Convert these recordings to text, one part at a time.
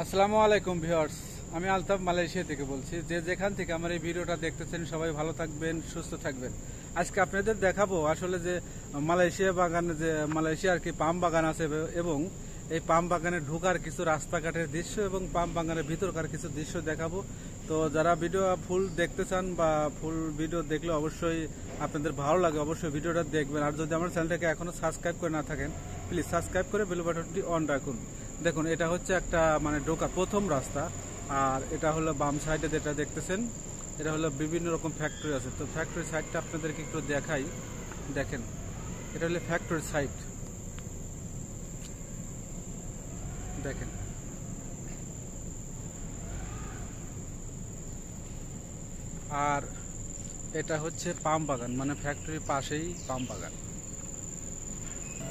আসসালামু আলাইকুম ভিউয়ার্স আমি আলতাফ মালয়েশিয়া থেকে বলছি যে যেখান থেকে আমার এই ভিডিওটা দেখতেছেন সবাই ভালো থাকবেন সুস্থ থাকবেন আজকে আপনাদের দেখাবো আসলে যে মালয়েশিয়া বাগান যে মালয়েশিয়া আর কি পাম বাগান আছে এবং এই পাম বাগানে ঢোকার কিছু রাস্তাঘাটের দৃশ্য এবং পাম বাগানের ভিতরকার কিছু দৃশ্য দেখাবো তো যারা ভিডিও ফুল দেখতে চান বা ফুল ভিডিও দেখলে অবশ্যই আপনাদের ভালো লাগে অবশ্যই ভিডিওটা দেখবেন আর যদি আমার চ্যানেলটাকে এখনও সাবস্ক্রাইব করে না থাকেন প্লিজ সাবস্ক্রাইব করে বেলু বাটনটি অন রাখুন দেখুন এটা হচ্ছে একটা মানে ঢোকার প্রথম রাস্তা আর এটা হলো বাম সাইডে যেটা দেখতেছেন এটা হলো বিভিন্ন রকম ফ্যাক্টরি আছে তো ফ্যাক্টরি সাইডটা আপনাদেরকে একটু দেখাই দেখেন এটা হলো ফ্যাক্টরি সাইড দেখেন আর এটা হচ্ছে পাম বাগান মানে ফ্যাক্টরির পাশেই পাম বাগান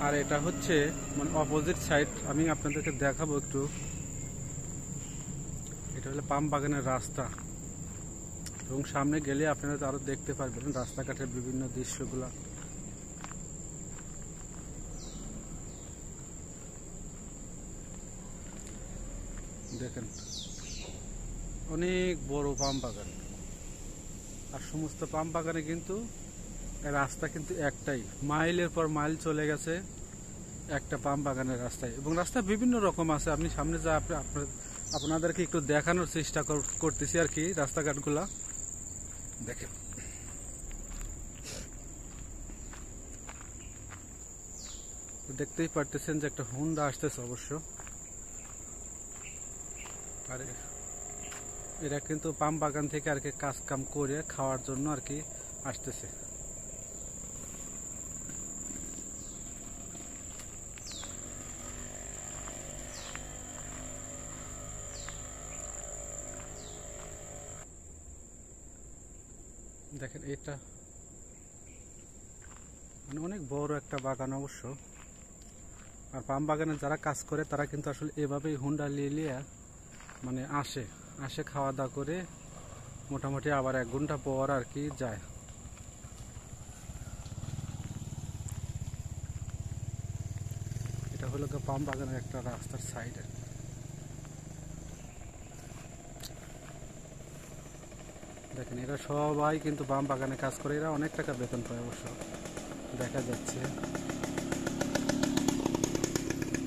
আর এটা হচ্ছে মানে অপোজিট সাইড আমি আপনাদেরকে দেখাবো একটু এটা হলো পাম বাগানের রাস্তা এবং সামনে গেলে আপনারা আরো দেখতে পারবেন রাস্তাঘাটের বিভিন্ন দৃশ্যগুলো দেখেন অনেক বড় পাম বাগান আর সমস্ত পাম বাগানে কিন্তু রাস্তা কিন্তু একটাই মাইলের পর মাইল চলে গেছে একটা পাম বাগানের রাস্তায় এবং রাস্তা বিভিন্ন রকম আছে আপনি সামনে যা আপনাদেরকে একটু দেখানোর চেষ্টা করতেছি আর কি রাস্তাঘাটগুলা দেখেন দেখতেই পারতেছেন যে একটা হুন্ডা আসতেছে অবশ্য আরে এরা কিন্তু পাম বাগান থেকে আর কি কাজ কাম করে খাওয়ার জন্য আর কি আসতেছে দেখেন এটা মানে অনেক বড় একটা বাগান অবশ্য আর পাম বাগানে যারা কাজ করে তারা কিন্তু আসলে এভাবেই হুন্ডা লিলিয়া মানে আসে আসে খাওয়া দাওয়া করে মোটামুটি আবার এক ঘন্টা পর আর কি যায় এটা হলো পাম বাগানের একটা রাস্তার সাইড আর কি দেখেন এরা সবাই কিন্তু বাম বাগানে কাজ করে এরা অনেক টাকা বেতন পায় অবশ্য দেখা যাচ্ছে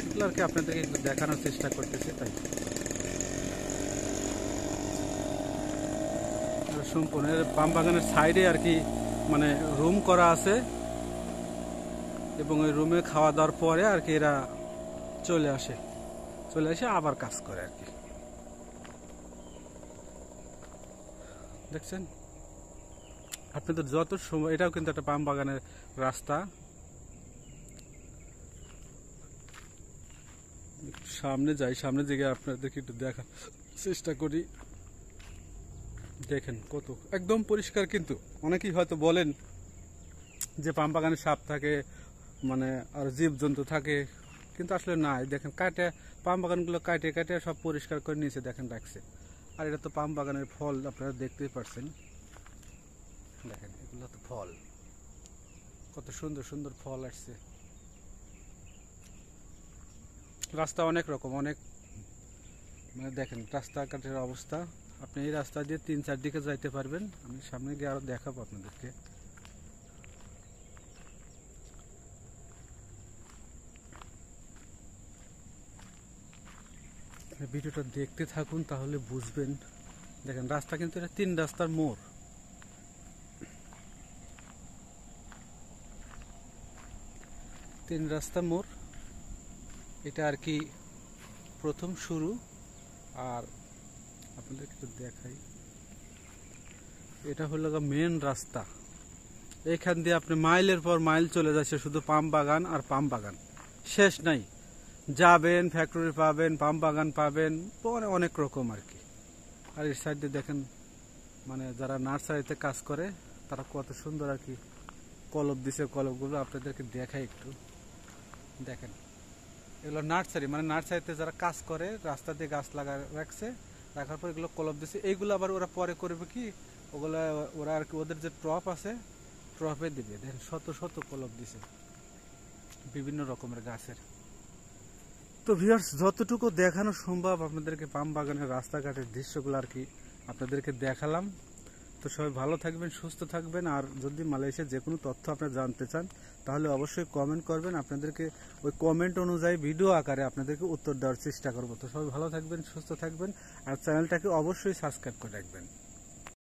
এগুলো আর কি আপনাদেরকে একটু দেখানোর চেষ্টা করতেছি তাই সম্পূর্ণ বাম বাগানের সাইডে আর কি মানে রুম করা আছে এবং ওই রুমে খাওয়া দাওয়ার পরে আর কি এরা চলে আসে চলে এসে আবার কাজ করে আর কি দেখছেন আপনি তো যত সময় এটাও কিন্তু একটা পাম বাগানের রাস্তা সামনে যাই সামনে দিকে আপনাদেরকে একটু দেখার চেষ্টা করি দেখেন কত একদম পরিষ্কার কিন্তু অনেকেই হয়তো বলেন যে পাম বাগানে সাপ থাকে মানে আর জীবজন্তু থাকে কিন্তু আসলে নাই দেখেন কাটে পাম বাগানগুলো কাটে কাটে সব পরিষ্কার করে নিয়েছে দেখেন রাখছে আর এটা তো পাম বাগানের ফল আপনারা দেখতেই পারছেন দেখেন এগুলো তো ফল কত সুন্দর সুন্দর ফল আসছে রাস্তা অনেক রকম অনেক মানে দেখেন রাস্তাঘাটের অবস্থা আপনি এই রাস্তা দিয়ে তিন চার দিকে যাইতে পারবেন আমি সামনে গিয়ে আরও দেখাবো আপনাদেরকে ভিডিওটা দেখতে থাকুন তাহলে বুঝবেন দেখেন রাস্তা কিন্তু এটা তিন রাস্তার মোড় তিন রাস্তা মোড় এটা আর কি প্রথম শুরু আর আপনাদের একটু দেখাই এটা হলো মেন রাস্তা এখান দিয়ে আপনি মাইলের পর মাইল চলে যাচ্ছে শুধু পাম বাগান আর পাম বাগান শেষ নাই যাবেন ফ্যাক্টরি পাবেন পাম বাগান পাবেন অনেক রকম আর কি আর এর সাইডে দেখেন মানে যারা নার্সারিতে কাজ করে তারা কত সুন্দর আর কি কলপ দিছে কলবগুলো আপনাদেরকে দেখাই একটু দেখেন এগুলো নার্সারি মানে নার্সারিতে যারা কাজ করে রাস্তা দিয়ে গাছ লাগা রাখছে রাখার পর এগুলো কলপ দিছে এইগুলো আবার ওরা পরে করবে কি ওগুলো ওরা আর কি ওদের যে ট্রপ আছে ট্রপে দিবে দেখেন শত শত কলপ দিছে বিভিন্ন রকমের গাছের তো ভিউয়ার্স যতটুকু দেখানো সম্ভব আপনাদেরকে পাম বাগানের রাস্তাঘাটের দৃশ্যগুলো আর কি আপনাদেরকে দেখালাম তো সবাই ভালো থাকবেন সুস্থ থাকবেন আর যদি মালয়েশিয়ার যে কোনো তথ্য আপনারা জানতে চান তাহলে অবশ্যই কমেন্ট করবেন আপনাদেরকে ওই কমেন্ট অনুযায়ী ভিডিও আকারে আপনাদেরকে উত্তর দেওয়ার চেষ্টা করবো তো সবাই ভালো থাকবেন সুস্থ থাকবেন আর চ্যানেলটাকে অবশ্যই সাবস্ক্রাইব করে রাখবেন